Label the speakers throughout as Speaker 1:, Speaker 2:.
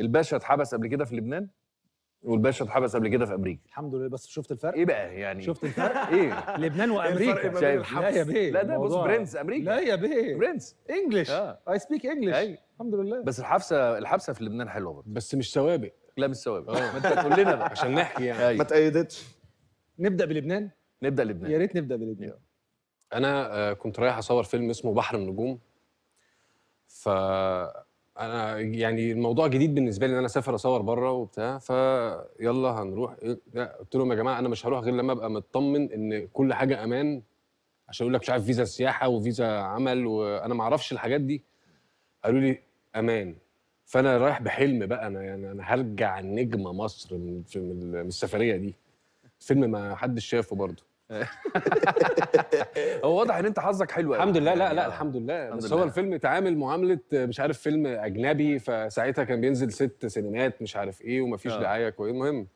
Speaker 1: الباشا اتحبس قبل كده في لبنان والباشا اتحبس قبل كده في امريكا الحمد لله بس شفت الفرق ايه بقى يعني شفت الفرق ايه لبنان وامريكا شايف لا يا بيه لا ده بص برنس امريكا لا يا بيه برنس انجلش اي سبيك انجلش الحمد لله بس الحبسه الحبسه في لبنان حلوه برضه بس مش سوابق لا مش سوابق اه. ما انت تقول لنا بقى عشان نحكي يعني أيوه. ما تأيدتش نبدا بلبنان نبدا لبنان يا ريت نبدا بلبنان انا آه، كنت رايح اصور فيلم اسمه بحر النجوم ف انا يعني الموضوع جديد بالنسبه لي ان انا اسافر اصور بره وبتاع فيلا هنروح إيه، قلت لهم يا جماعه انا مش هروح غير لما ابقى مطمن ان كل حاجه امان عشان يقول لك مش عارف فيزا سياحه وفيزا عمل وانا ما اعرفش الحاجات دي قالوا لي امان فانا رايح بحلم بقى انا يعني انا هرجع نجم مصر من السفريه دي فيلم ما حدش شافه برضه هو واضح ان انت حظك حلو الحمد لله لا لا يعني الحمد لله الحمد بس لله. هو الفيلم اتعامل معامله مش عارف فيلم اجنبي فساعتها كان بينزل ست سينمات مش عارف ايه ومفيش آه. دعايه كويس المهم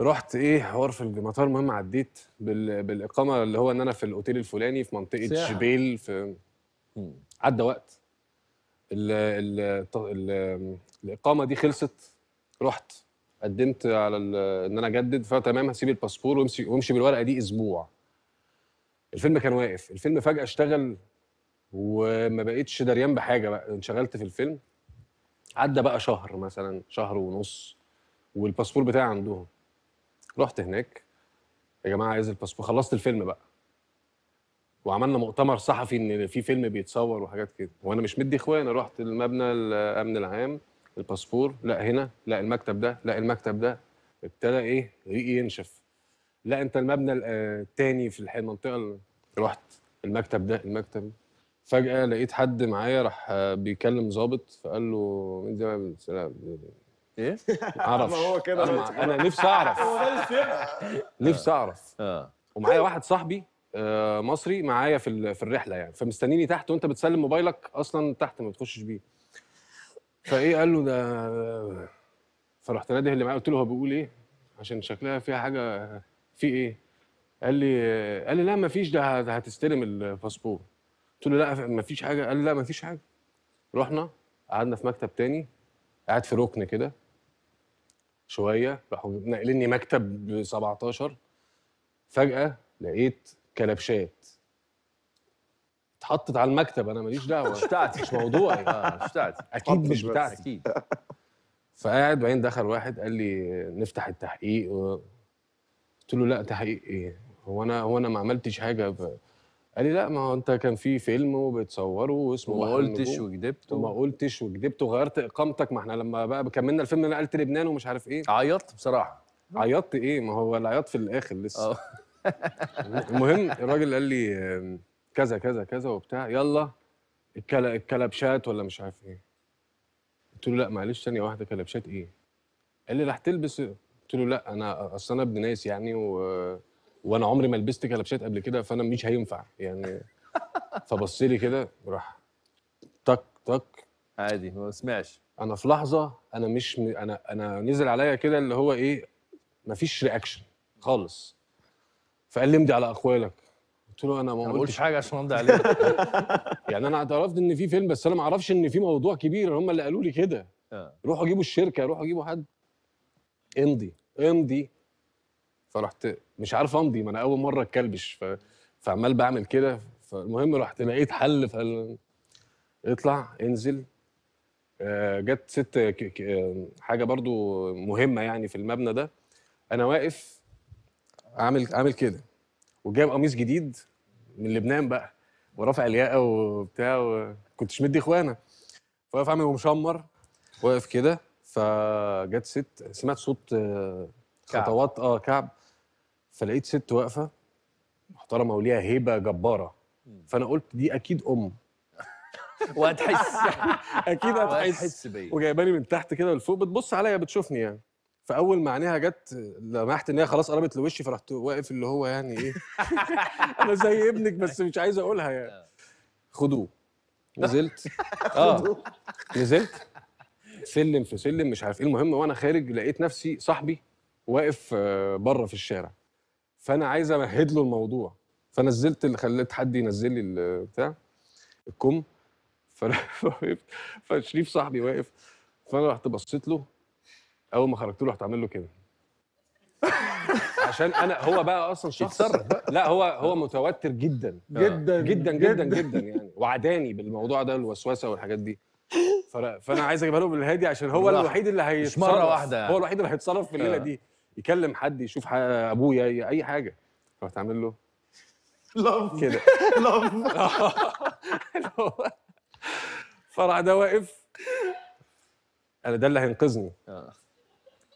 Speaker 1: رحت ايه حوار في المطار المهم عديت بال... بالاقامه اللي هو ان انا في الاوتيل الفلاني في منطقه سياحة. جبيل في عدى وقت ال... ال... ال... الاقامه دي خلصت رحت قدمت على ان انا اجدد فتمام هسيب الباسبور وامشي وامشي بالورقه دي اسبوع الفيلم كان واقف الفيلم فجاه اشتغل وما بقتش دريان بحاجه بقى انشغلت في الفيلم عدى بقى شهر مثلا شهر ونص والباسبور بتاعي عندهم رحت هناك يا جماعه عايز الباسبور خلصت الفيلم بقى وعملنا مؤتمر صحفي ان في فيلم بيتصور وحاجات كده وانا مش مدي اخوان رحت المبنى الامن العام الباسبور لا هنا لا المكتب ده لا المكتب ده ابتدى ايه ينشف لا انت المبنى الثاني آه، في المنطقه رحت المكتب ده المكتب فجاه لقيت حد معايا راح آه، بيكلم ظابط فقال له مين ده السلام ايه؟ معرفش هو كده أنا, انا نفسي اعرف نفسي اعرف آه. ومعايا واحد صاحبي مصري معايا في في الرحله يعني فمستنيني تحت وانت بتسلم موبايلك اصلا تحت ما بتخشش بيه فايه قال له ده فرحت نادي اللي معايا قلت له هو بيقول ايه عشان شكلها فيها حاجه في ايه قال لي قال لي لا ما فيش ده هتستلم الباسبور قلت له لا ما فيش حاجه قال لي لا ما فيش حاجه رحنا قعدنا في مكتب تاني قاعد في ركن كده شويه راحوا ناقليني مكتب 17 فجاه لقيت كلبشات اتحطت على المكتب انا ماليش دعوه مش بتاعتي مش موضوعي اه مش بتاعتي اكيد مش بتاعتي اكيد فقاعد بعدين دخل واحد قال لي نفتح التحقيق و... قلت له لا تحقيق ايه هو انا هو انا ما عملتش حاجه ب... قال لي لا ما هو انت كان في فيلم وبتصوره واسمه وما قلتش وكدبت وما قلتش وكدبت وغيرت اقامتك ما احنا لما بقى كملنا الفيلم نقلت لبنان ومش عارف ايه عيطت بصراحه عيطت ايه ما هو العياط في الاخر لسه أه. المهم الراجل قال لي كذا كذا كذا وبتاع يلا الكلبشات ولا مش عارف ايه قلت له لا معلش ثانيه واحده كلبشات ايه قال لي راح تلبس قلت له لا انا اصل انا ابن ناس يعني و... وانا عمري ما لبست كلبشات قبل كده فانا مش هينفع يعني فبص لي كده وراح تك تك عادي ما سمعش انا في لحظه انا مش م... انا انا نزل عليا كده اللي هو ايه مفيش رياكشن خالص فقال لي امضي على اقوالك قلت له انا ما قلتش حاجه عشان امضي عليك يعني انا اعترفت ان في فيلم بس انا ما اعرفش ان في موضوع كبير هم اللي قالوا لي كده آه. روحوا جيبوا الشركه روحوا جيبوا حد امضي امضي فرحت مش عارف امضي ما انا اول مره اتكلبش ف... فعمال بعمل كده فالمهم رحت لقيت حل فال... اطلع انزل آه جت ست حاجه برضو مهمه يعني في المبنى ده انا واقف عامل عامل كده وجايب قميص جديد من لبنان بقى ورافع الياقه وبتاع وكنتش مدي اخوانا فواقف عامل ومشمر واقف كده فجت ست سمعت صوت آه، خطوات اه كعب فلقيت ست واقفه محترمه وليها هيبه جباره فانا قلت دي اكيد ام وهتحس اكيد هتحس وجايباني من تحت كده لفوق بتبص عليا بتشوفني يعني فاول ما عينيها جت لمحت ان هي خلاص قربت لوشي فرحت واقف اللي هو يعني ايه انا زي ابنك بس مش عايز اقولها يعني آه. خدوه نزلت اه نزلت سلم في سلم مش عارف ايه المهم وانا خارج لقيت نفسي صاحبي واقف آه، بره في الشارع فانا عايز امهد له الموضوع فنزلت اللي خليت حد ينزل لي البتاع الكم فشريف صاحبي واقف فانا رحت بصيت له اول ما خرجت له رحت عامل له كده عشان انا هو بقى اصلا شخص لا هو هو متوتر جدا جدا جدا جدا جدا يعني وعداني بالموضوع ده الوسوسه والحاجات دي فانا عايز اجيبها له بالهادي عشان هو الوحيد اللي هيتصرف مره واحده هو الوحيد اللي هيتصرف في آه. الليله دي يكلم حد يشوف ابويا اي حاجه رحت عامل له لف كده لف فراح ده واقف انا ده اللي هينقذني آه.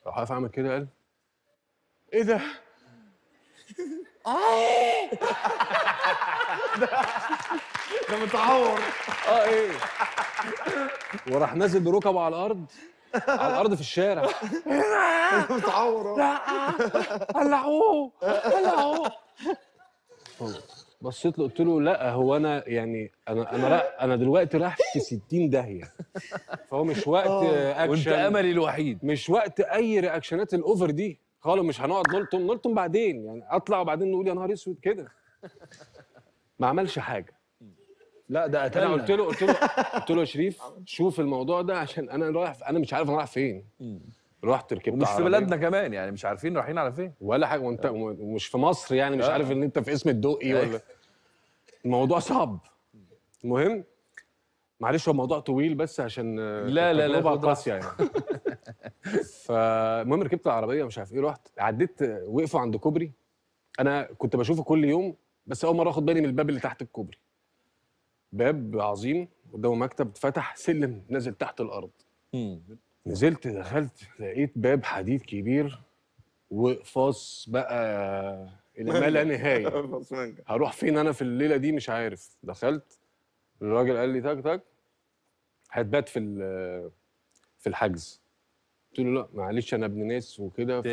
Speaker 1: راح واقف اعمل كده قال ايه ده؟ آه! ده متعور اه ايه وراح نازل بركبه على الارض على الارض في الشارع متعور اه لا قلعوه قلعوه بصيت له قلت له لا هو انا يعني انا انا انا دلوقتي رايح في 60 داهيه فهو مش وقت آه. اكشن وانت املي الوحيد مش وقت اي رياكشنات الاوفر دي قالوا مش هنقعد نلطم نلطم بعدين يعني اطلع وبعدين نقول يا نهار اسود كده ما عملش حاجه لا ده انا قلت له قلت له قلت له يا شريف شوف الموضوع ده عشان انا رايح انا مش عارف انا رايح فين رحت ركبت ومش في بلادنا كمان يعني مش عارفين رايحين على فين ولا حاجه وانت آه. ومش في مصر يعني مش آه. عارف ان انت في اسم الدقي آه. ولا الموضوع صعب المهم معلش هو موضوع طويل بس عشان لا لا لا قاسية يعني فالمهم ركبت العربيه مش عارف ايه رحت عديت وقفوا عند كوبري انا كنت بشوفه كل يوم بس اول مره اخد بالي من الباب اللي تحت الكوبري باب عظيم قدامه مكتب اتفتح سلم نازل تحت الارض نزلت دخلت لقيت باب حديد كبير وقفاص بقى الى ما لا نهايه هروح فين انا في الليله دي مش عارف دخلت الراجل قال لي تك تك هتبات في في الحجز قلت له لا معلش انا ابن ناس وكده ف...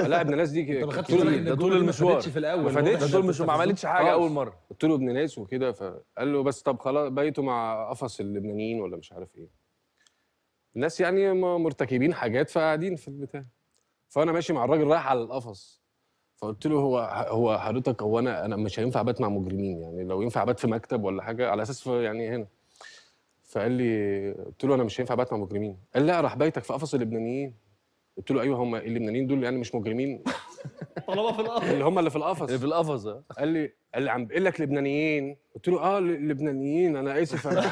Speaker 1: لا ابن ناس دي طول طول المشوار ما في الاول ما فادتش طول المشوار ما عملتش حاجه اول مره قلت له ابن ناس وكده فقال له بس طب خلاص بيتوا مع قفص اللبنانيين ولا مش عارف ايه الناس يعني مرتكبين حاجات فقاعدين في البتاع فانا ماشي مع الراجل رايح على القفص فقلت له هو هو حضرتك هو انا انا مش هينفع ابات مع مجرمين يعني لو ينفع ابات في مكتب ولا حاجه على اساس يعني هنا فقال لي قلت له انا مش هينفع ابات مع مجرمين قال لا راح بيتك في قفص اللبنانيين قلت له ايوه هم اللبنانيين دول يعني مش مجرمين طلبه في القفص اللي هم اللي في القفص اللي في القفص آه. قال لي قال لي عم بقول لك لبنانيين قلت له اه لبنانيين انا اسف انا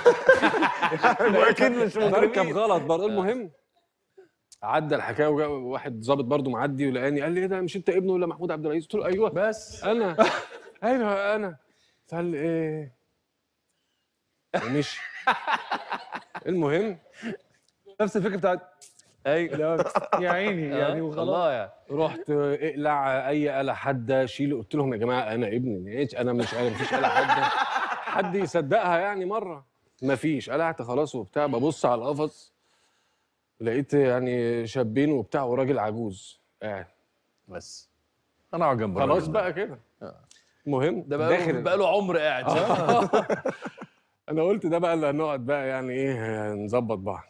Speaker 1: اكيد مش مركب غلط برضه آه. المهم عدى الحكايه وجاء واحد ظابط برضه معدي ولقاني قال لي ايه ده مش انت ابنه ولا محمود عبد العزيز قلت له ايوه بس انا ايوه انا فقال ايه ومشي المهم نفس الفكره بتاعت ايوه يا عيني آه. يعني وخلاص يعني. رحت اقلع اي آلة حادة شيل قلت لهم يا جماعه انا ابني ايش انا مش عارف مفيش آلة حادة حد يصدقها يعني مره مفيش قلعت خلاص وبتاع ببص على القفص لقيت يعني شابين وبتاع وراجل عجوز قاعد بس انا اقعد جنب خلاص بقى كده المهم آه. ده بقى داخل بقى له عمر قاعد انا قلت ده بقى اللي هنقعد بقى يعني ايه نظبط بعض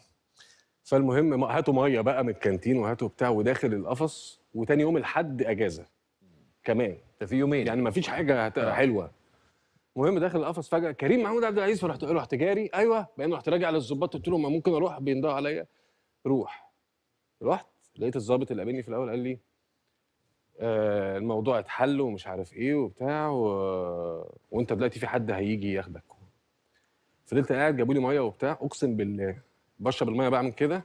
Speaker 1: فالمهم هاتوا ميه بقى من الكانتين وهاتوا بتاع وداخل القفص وتاني يوم الحد اجازه كمان ده في يومين يعني ما فيش حاجه آه. حلوه المهم داخل القفص فجاه كريم محمود عبد العزيز فرحت له رحت جاري ايوه بعدين رحت راجع للظباط قلت لهم ممكن اروح بينده عليا روح رحت لقيت الظابط اللي قابلني في الاول قال لي آه الموضوع اتحل ومش عارف ايه وبتاع و... وانت دلوقتي في حد هيجي ياخدك فضلت قاعد جابوا لي ميه وبتاع اقسم بالله بشرب الميه بقى من كده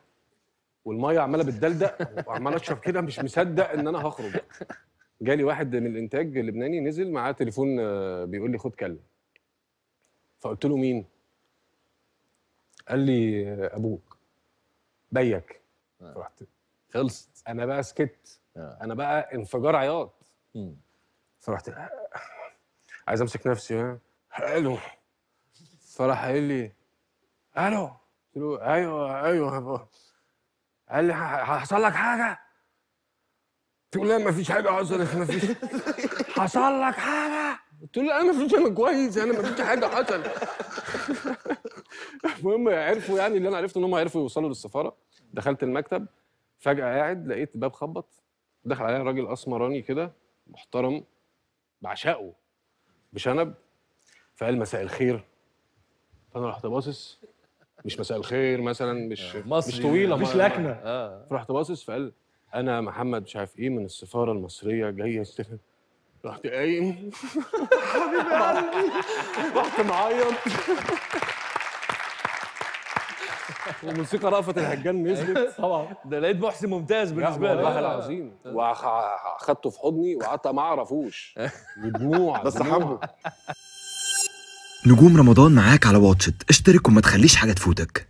Speaker 1: والميه عماله بتدلدق وعمال اشرب كده مش مصدق ان انا هخرج جالي واحد من الانتاج اللبناني نزل معاه تليفون آه، بيقول لي خد كلم فقلت له مين قال لي آه، ابوك بيك آه. رحت خلصت انا بقى سكت انا بقى انفجار عياط فرحت عايز امسك نفسي ها الو فراح قايل لي الو له ايوه ايوه يا بابا قال لي حصل لك حاجه؟ قلت له لا مفيش حاجه حصلت مفيش حصل لك حاجه؟ قلت له انا مفيش انا كويس انا مفيش حاجه حصلت المهم عرفوا يعني اللي انا عرفته ان هم عرفوا يوصلوا للسفاره دخلت المكتب فجاه قاعد لقيت باب خبط دخل عليا راجل اسمراني كده محترم بعشقه بشنب فقال مساء الخير فانا رحت باصص مش مساء الخير مثلا مش آه. مصري مش طويله مش لكنه آه. رحت باصص فقال انا محمد مش عارف ايه من السفاره المصريه جاي استلم رحت قايم حبيبي رحت معيط والموسيقى رأفت الهجان نزلت طبعا ده لقيت محسن ممتاز بالنسبه لي والله العظيم آه. واخدته في حضني وقعدت ما اعرفوش بدموع آه. بس حبه نجوم رمضان معاك على واتشت اشترك وما تخليش حاجة تفوتك